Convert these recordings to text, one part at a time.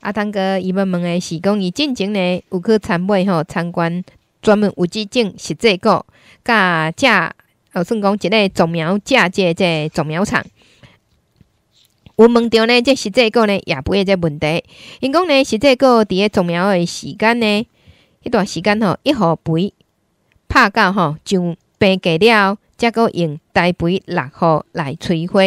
阿汤哥，伊要问的是讲，伊进前呢有去参观吼，参观专门有即种实际个甲遮还有算讲一个种苗嫁接在种苗场。我问到呢，这实际个呢也不用个问题，因讲呢实际个伫个种苗的时间呢，迄段时间吼一号肥拍到吼就白季了，则个用大肥六号来催花，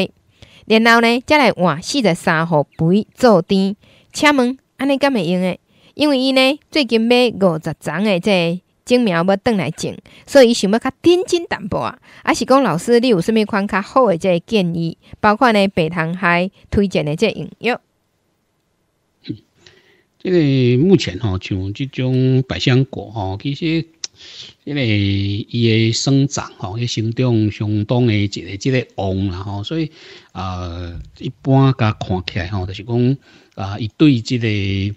然后呢再来换四十三号肥做甜。请问安尼敢会用诶？因为伊呢最近买五十丛诶，这种苗要转来种，所以伊想要较天真淡薄啊。阿是讲老师，你有甚物款较好诶这建议？包括呢，北塘还推荐诶这应用。这个目前吼，像这种百香果吼，其实。因为伊诶生长吼，伊生长相当诶一个即个旺啦吼，所以啊一般甲看起来吼，就是讲啊，伊对即个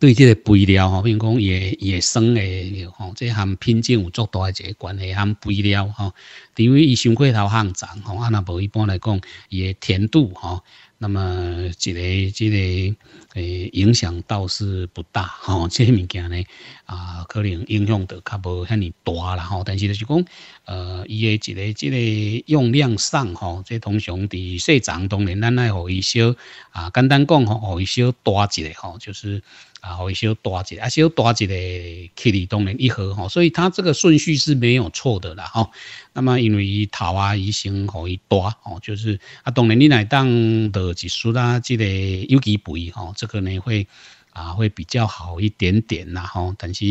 对即个肥料吼，比如讲伊伊诶生诶吼，即含品种有足大一个关系含肥料吼，除非伊伤过头生长吼，啊那无一般来讲，伊诶甜度吼，那么一个即个。诶，影响倒是不大吼，这些物件呢啊，可能影响的较无遐尼大啦吼。但是就是讲，呃，伊诶一个即个用量上吼，即通常伫细长，当然咱爱互伊小啊，简单讲吼，互伊小大一点吼，就是啊，互伊小大一个，啊小大一个去，当然一盒吼。所以它这个顺序是没有错的啦吼。那么因为头啊，伊先互伊大哦，就是啊，当然你来当的一束啦，即个有机肥吼。可能会啊，会比较好一点点啦吼，但是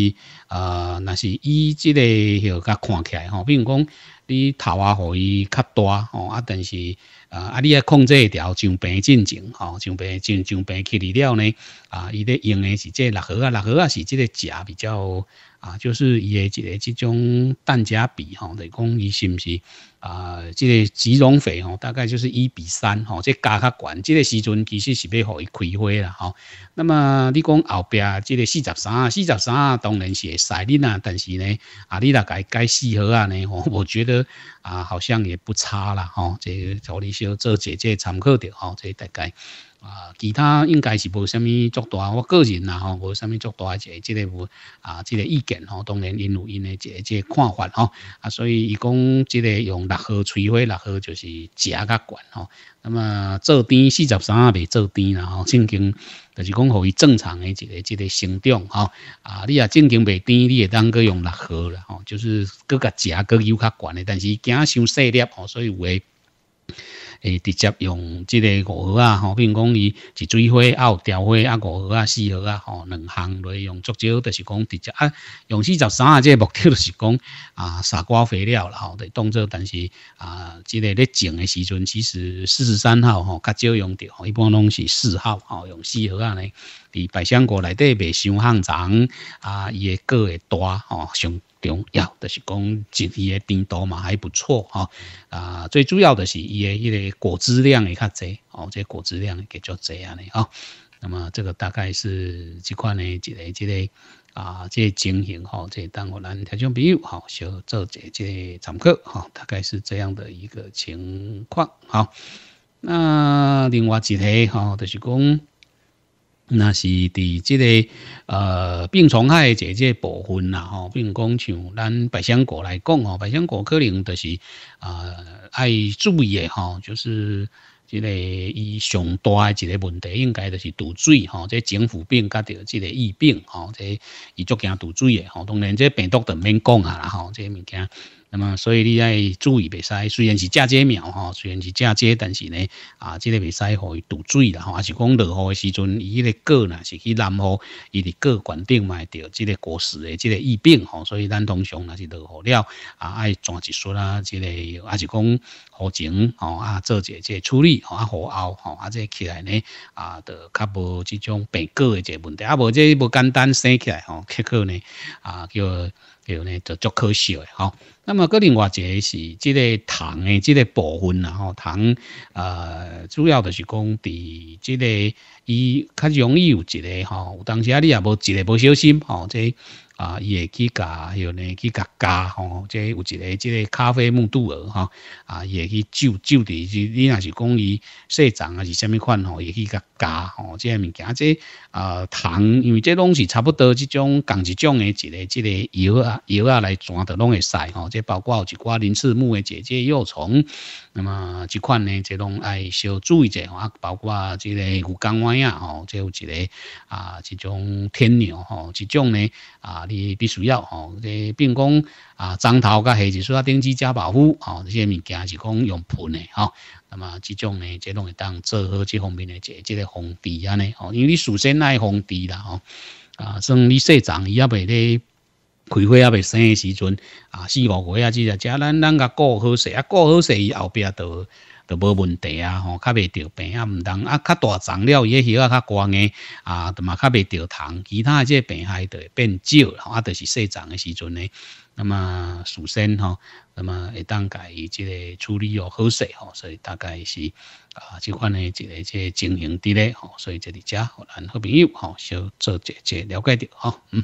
啊，那是以这个又较看起来吼，比如讲。你头啊，互伊较大吼啊，但是啊啊，你啊控制一条上病进程吼，上病进上病去了了呢啊，伊咧用的是即六盒啊，六盒啊是即个钾比较啊，就是伊诶即个即种氮钾比吼，来讲伊是毋是啊，即个脂溶肥吼，大概就是一比三吼，即加较悬，即个时阵其实是要互伊开花啦吼。那么你讲后边即个四十三、啊，四十三，啊，当然是会使恁啊，但是呢啊，你大概该四盒啊呢，我觉得。啊，好像也不差啦，吼，即做你少做姐姐参考的，吼，即大概啊，其他应该是无什么作大，我个人啦，吼，无什么作大一即个无啊，即个意见吼，当然因有因的即个即个看法，吼啊，所以伊讲即个用六号摧毁六号就是食较悬吼，那么做甜四十三啊，未做甜啦，吼，曾经。就是讲，互伊正常诶一个一个生长吼，啊，你啊正经未甜，你会当去用六号啦吼，就是搁较食，搁油较悬诶，但是惊伤细粒吼，所以有诶。诶，直接用即个五号啊，吼，比如讲伊是水花，啊，有调花啊，五号啊，四号啊，吼，两行落用足少，就是讲直接啊，用四十三啊，即个目的就是讲啊，傻瓜肥料啦，吼，当作但是啊，即个咧种诶时阵，其实四十三号吼较少用着，一般拢是四号，吼，用四号啊咧，伫百香果内底卖伤很长啊，伊诶个会大吼，香。重要就是讲，一伊诶甜度嘛还不错哈啊，最主要的是伊诶迄个果子量会较侪哦，这果子量会较侪安尼哈。那么这个大概是即款诶一个即个啊，即个情形吼，即个当我咱听众朋友吼，稍做者即个参考吼，大概是这样的一个情况好。那另外几条哈，就是讲。那是伫即个呃病虫害嘅这部分啦吼，比如讲像咱百香果来讲吼，百香果可能就是呃爱注意的吼，就是即个伊上大嘅一个问题，应该就是毒水吼，即政府病甲着即个疫病吼，即伊足惊毒水的吼，当然即病毒都免讲啊啦吼，这个物件。那么，所以你爱注意袂使，虽然是嫁接苗吼，虽然是嫁接，但是呢，啊，这个袂使互伊堵水啦，吼，还是讲落雨诶时阵，伊迄个果呢是去淋雨，伊伫果果顶卖着即个果实诶，即个疫病吼，所以咱通常若是落雨了，啊，爱转一束啊，这个还是讲雨整吼，啊，做一即个处理，吼啊，雨后吼，啊，这起来呢，啊，着较无即种病果的个问题，啊，无即无简单生起来吼，克克呢，啊，叫。对呢，就足可惜的吼、那么个另外一个是这个糖的这个部分啦吼、哦，糖呃主要就是讲伫这个伊较容易有一个吼、有当时啊你也无一个不小心吼、哦，啊，伊会去加，迄呢去甲加吼，即有一个即个咖啡木蠹儿吼，啊，伊会去招伫的，你若是讲伊细虫啊是虾米款吼，伊、会去甲加吼，即个物件，即啊糖，因为即拢是差不多即种共一种诶一个即个油啊油啊来转的拢会使吼，即包括有一寡林氏木诶姐姐幼虫，那么即款呢即拢爱小注意者吼，啊，包括即个牛肝丸啊吼，即有一个啊一种天牛吼，即种呢啊。你必须要哦，即，并讲啊，樟头、甲黑子树啊，顶枝加保护哦，这些物件是讲用盆的哦。那么这种呢，即拢会当做好这方面的即即个防治啊呢。哦，因为你首先爱防治啦，哦，啊，算你细长，伊也袂咧开花，也未生的时阵，啊，四五个月啊，即只，即咱咱甲顾好势，啊，顾好势，伊后边就。都无问题啊，吼，较未得病啊，唔同啊，较大长了，伊个叶较光诶啊，都嘛较未得虫，其他即病害就会变少，吼，啊，就是细长诶时阵呢，那么首先吼，那么会当家伊即个处理哦，好势吼，所以大概是啊，即款诶一个即情形伫咧吼，所以这伫遮互咱好朋友吼，小做者者了解着，吼，嗯。